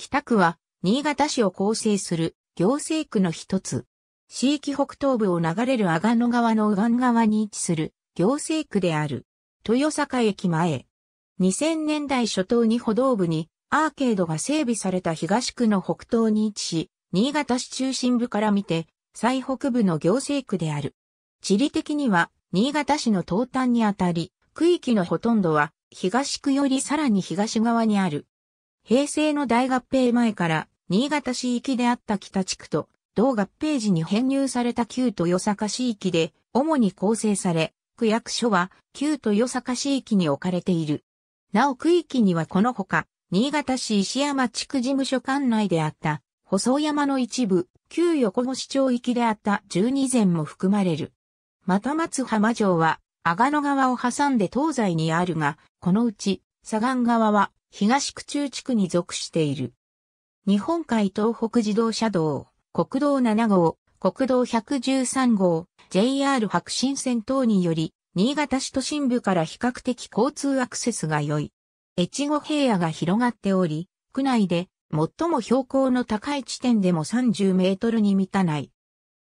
北区は、新潟市を構成する行政区の一つ。地域北東部を流れる阿賀野川の右岸側に位置する行政区である。豊坂駅前。2000年代初頭に歩道部にアーケードが整備された東区の北東に位置し、新潟市中心部から見て最北部の行政区である。地理的には新潟市の東端にあたり、区域のほとんどは東区よりさらに東側にある平成の大合併前から新潟市域であった北地区と同合併時に編入された旧豊坂市域で主に構成され、区役所は旧豊坂市域に置かれている。なお区域にはこのほか、新潟市石山地区事務所管内であった細山の一部、旧横越町域であった十二前も含まれる。また松浜城は、阿賀野川を挟んで東西にあるが、このうち、左岸側は東区中地区に属している。日本海東北自動車道、国道7号、国道113号、JR 白新線等により、新潟市都心部から比較的交通アクセスが良い。越後平野が広がっており、区内で最も標高の高い地点でも30メートルに満たない。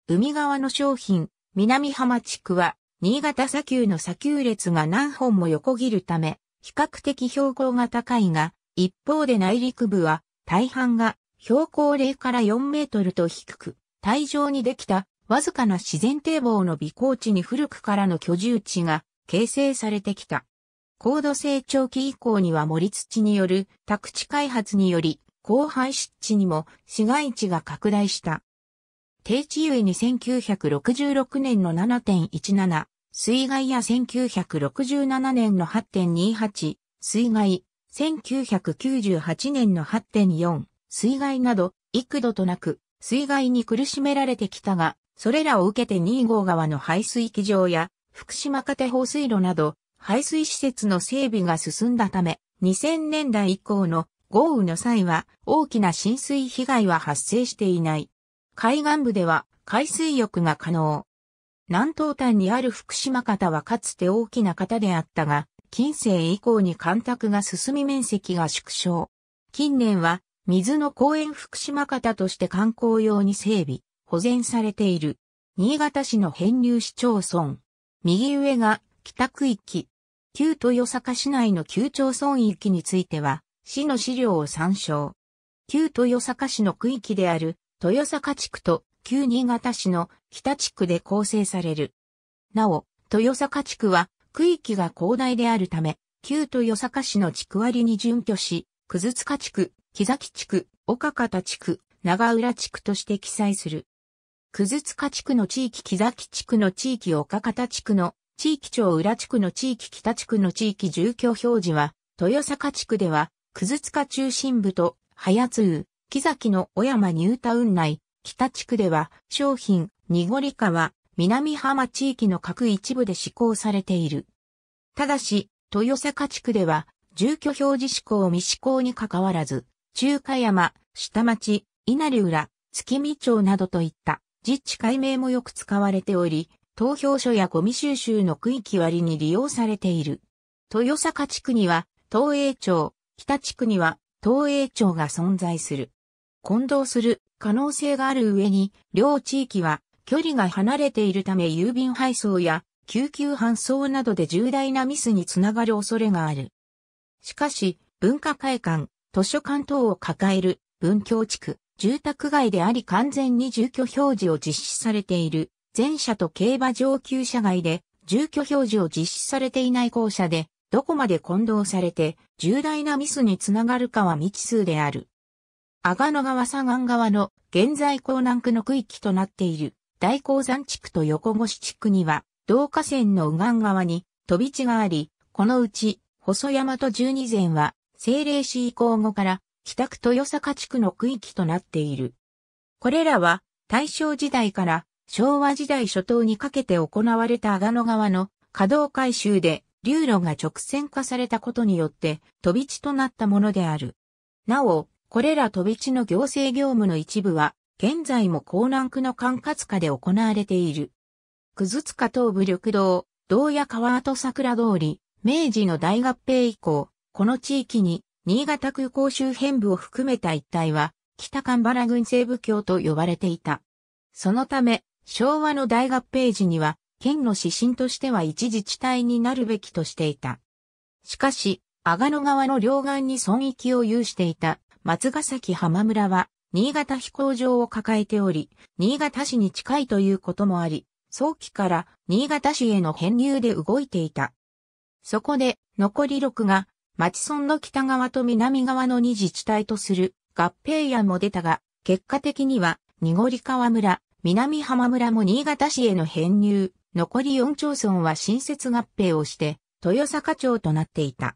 海側の商品、南浜地区は、新潟砂丘の砂丘列が何本も横切るため、比較的標高が高いが、一方で内陸部は大半が標高0から4メートルと低く、体上にできたわずかな自然堤防の微高地に古くからの居住地が形成されてきた。高度成長期以降には森土による宅地開発により、荒廃湿地にも市街地が拡大した。低地ゆえに1966年の7.17水害や1967年の8.28、水害、1998年の8.4、水害など、幾度となく、水害に苦しめられてきたが、それらを受けて2号川の排水機場や、福島家庭放水路など、排水施設の整備が進んだため、2000年代以降の豪雨の際は大きな浸水被害は発生していない。海岸部では海水浴が可能。南東端にある福島方はかつて大きな方であったが、近世以降に干拓が進み面積が縮小。近年は、水の公園福島方として観光用に整備、保全されている。新潟市の編入市町村。右上が北区域。旧豊坂市内の旧町村域については、市の資料を参照。旧豊坂市の区域である豊坂地区と旧新潟市の北地区で構成される。なお、豊坂地区は区域が広大であるため、旧豊坂市の地区割に準拠し、葛塚地区、木崎地区、岡方地区、長浦地区として記載する。葛塚地区の地域、木崎地区の地域、岡方地区の地域、町浦地区の地域、北地区の地域、住居表示は、豊坂地区では、葛塚中心部と、早津木崎の小山ニュータウン内、北地区では商品、濁り川、南浜地域の各一部で施行されている。ただし、豊坂地区では、住居表示施行未施行に関わらず、中華山、下町、稲荷浦、月見町などといった実地解明もよく使われており、投票所やゴミ収集の区域割に利用されている。豊坂地区には東栄町、北地区には東栄町が存在する。混同する可能性がある上に、両地域は距離が離れているため郵便配送や救急搬送などで重大なミスにつながる恐れがある。しかし、文化会館、図書館等を抱える文教地区、住宅街であり完全に住居表示を実施されている前者と競馬上級者外で住居表示を実施されていない校舎でどこまで混同されて重大なミスにつながるかは未知数である。阿賀野川左岸側の現在港南区の区域となっている大鉱山地区と横越地区には、同河川の右岸側に飛び地があり、このうち細山と十二前は政令市移行後から北区豊坂地区の区域となっている。これらは大正時代から昭和時代初頭にかけて行われた阿賀野川の稼働改修で流路が直線化されたことによって飛び地となったものである。なお、これら飛び地の行政業務の一部は、現在も江南区の管轄下で行われている。葛塚東部緑道、道や川跡桜通り、明治の大合併以降、この地域に、新潟空港周辺部を含めた一帯は、北神原郡西部郷と呼ばれていた。そのため、昭和の大合併時には、県の指針としては一自治体になるべきとしていた。しかし、阿賀野川の両岸に損益を有していた松ヶ崎浜村は、新潟飛行場を抱えており、新潟市に近いということもあり、早期から新潟市への編入で動いていた。そこで、残り6が、町村の北側と南側の2自治体とする合併案も出たが、結果的には、濁川村、南浜村も新潟市への編入、残り4町村は新設合併をして、豊坂町となっていた。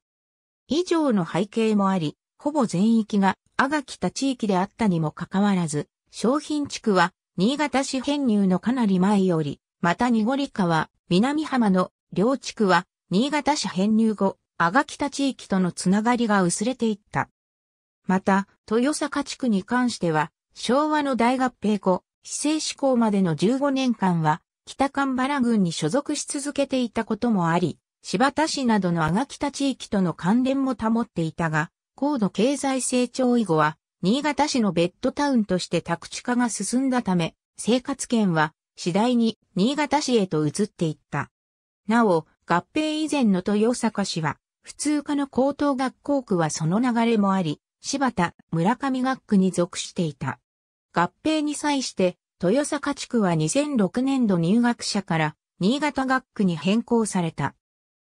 以上の背景もあり、ほぼ全域があがきた地域であったにもかかわらず、商品地区は新潟市編入のかなり前より、また濁川、南浜の両地区は新潟市編入後、あがきた地域とのつながりが薄れていった。また、豊坂地区に関しては、昭和の大合併後、非正志向までの15年間は、北神原郡に所属し続けていたこともあり、柴田市などのあがきた地域との関連も保っていたが、高度経済成長以後は、新潟市のベッドタウンとして宅地化が進んだため、生活圏は次第に新潟市へと移っていった。なお、合併以前の豊坂市は、普通科の高等学校区はその流れもあり、柴田、村上学区に属していた。合併に際して、豊坂地区は2006年度入学者から新潟学区に変更された。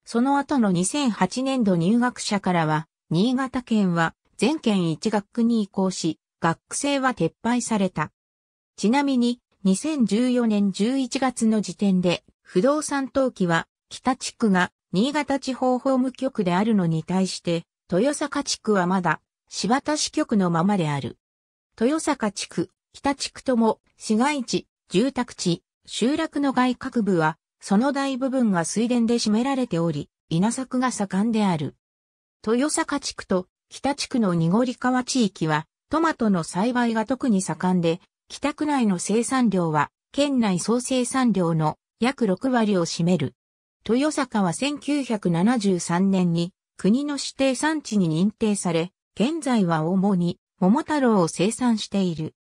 その後の2008年度入学者からは、新潟県は全県一学区に移行し、学区制は撤廃された。ちなみに、2014年11月の時点で、不動産登記は、北地区が新潟地方法務局であるのに対して、豊坂地区はまだ、柴田支局のままである。豊坂地区、北地区とも、市街地、住宅地、集落の外郭部は、その大部分が水田で占められており、稲作が盛んである。豊坂地区と北地区の濁川地域は、トマトの栽培が特に盛んで、北区内の生産量は、県内総生産量の約6割を占める。豊坂は1973年に国の指定産地に認定され、現在は主に桃太郎を生産している。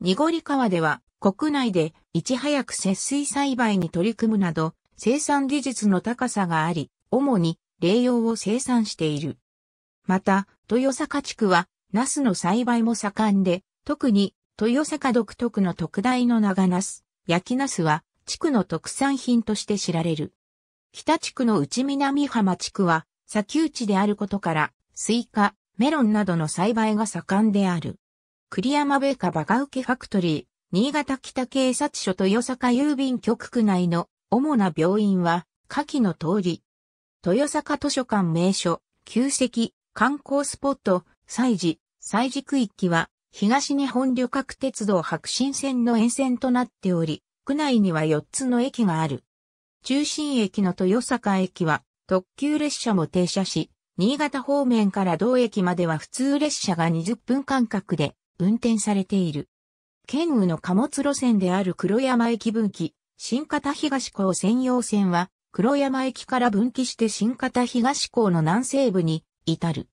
濁川では国内でいち早く節水栽培に取り組むなど生産技術の高さがあり、主に冷用を生産している。また、豊坂地区は、ナスの栽培も盛んで、特に、豊坂独特の特大の長ナス、焼きナスは、地区の特産品として知られる。北地区の内南浜地区は、砂丘地であることから、スイカ、メロンなどの栽培が盛んである。栗山米花バカウケファクトリー、新潟北警察署豊坂郵便局区内の主な病院は、下記の通り、豊坂図書館名所、旧跡、観光スポット、祭事、祭事区域は、東日本旅客鉄道白新線の沿線となっており、区内には4つの駅がある。中心駅の豊坂駅は、特急列車も停車し、新潟方面から同駅までは普通列車が20分間隔で運転されている。県宇の貨物路線である黒山駅分岐、新潟東港専用線は黒山駅から分岐して新潟東港の南西部に至る。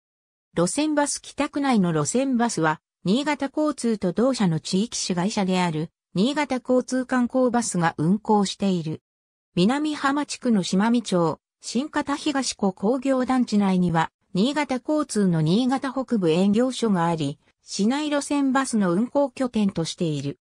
路線バス北区内の路線バスは、新潟交通と同社の地域市会社である、新潟交通観光バスが運行している。南浜地区の島見町、新潟東湖工業団地内には、新潟交通の新潟北部営業所があり、市内路線バスの運行拠点としている。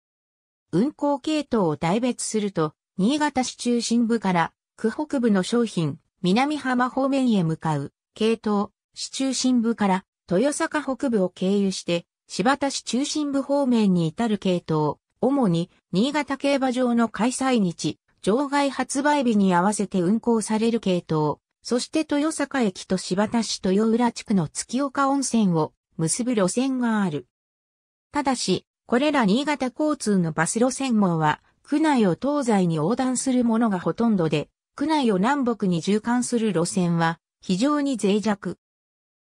運行系統を大別すると、新潟市中心部から区北部の商品、南浜方面へ向かう、系統、市中心部から、豊坂北部を経由して、柴田市中心部方面に至る系統、主に、新潟競馬場の開催日、場外発売日に合わせて運行される系統、そして豊坂駅と柴田市豊浦地区の月岡温泉を結ぶ路線がある。ただし、これら新潟交通のバス路線網は、区内を東西に横断するものがほとんどで、区内を南北に縦貫する路線は非常に脆弱。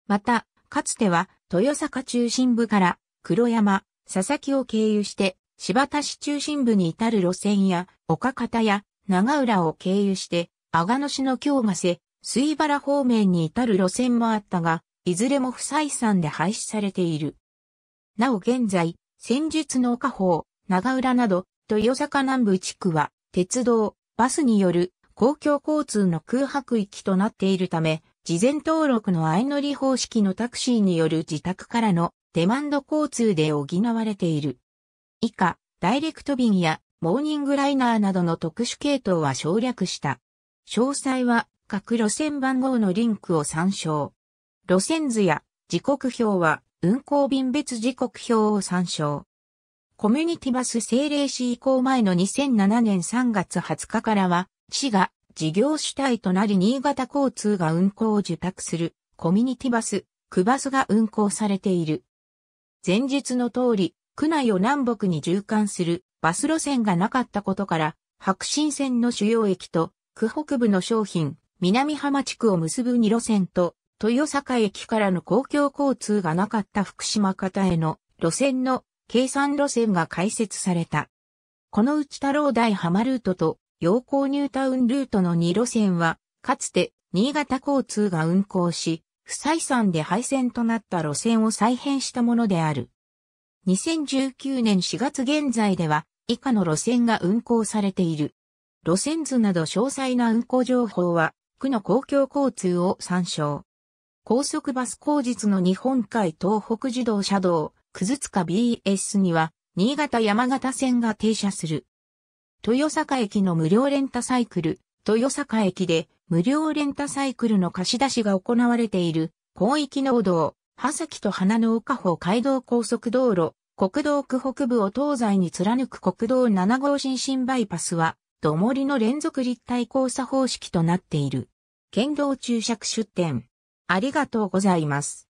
また、かつては豊坂中心部から黒山、佐々木を経由して柴田市中心部に至る路線や岡方や長浦を経由して阿賀野市の京ヶ瀬、水原方面に至る路線もあったが、いずれも不採算で廃止されている。なお現在、戦術の岡方、長浦など、豊坂南部地区は、鉄道、バスによる公共交通の空白域となっているため、事前登録の相乗り方式のタクシーによる自宅からのデマンド交通で補われている。以下、ダイレクト便やモーニングライナーなどの特殊系統は省略した。詳細は各路線番号のリンクを参照。路線図や時刻表は運行便別時刻表を参照。コミュニティバス政令市移行前の2007年3月20日からは市が事業主体となり新潟交通が運行を受託するコミュニティバス、区バスが運行されている。前述の通り、区内を南北に縦貫するバス路線がなかったことから、白新線の主要駅と区北部の商品、南浜地区を結ぶ2路線と、豊坂駅からの公共交通がなかった福島方への路線の計算路線が開設された。このうち太郎台浜ルートと陽光ニュータウンルートの2路線は、かつて新潟交通が運行し、不採算で廃線となった路線を再編したものである。2019年4月現在では、以下の路線が運行されている。路線図など詳細な運行情報は、区の公共交通を参照。高速バス工実の日本海東北自動車道、くずつか BS には、新潟山形線が停車する。豊坂駅の無料レンタサイクル、豊坂駅で無料レンタサイクルの貸し出しが行われている広域農道、波崎と花の丘方街道高速道路、国道区北部を東西に貫く国道7号新新バイパスは、土盛りの連続立体交差方式となっている。県道注釈出店。ありがとうございます。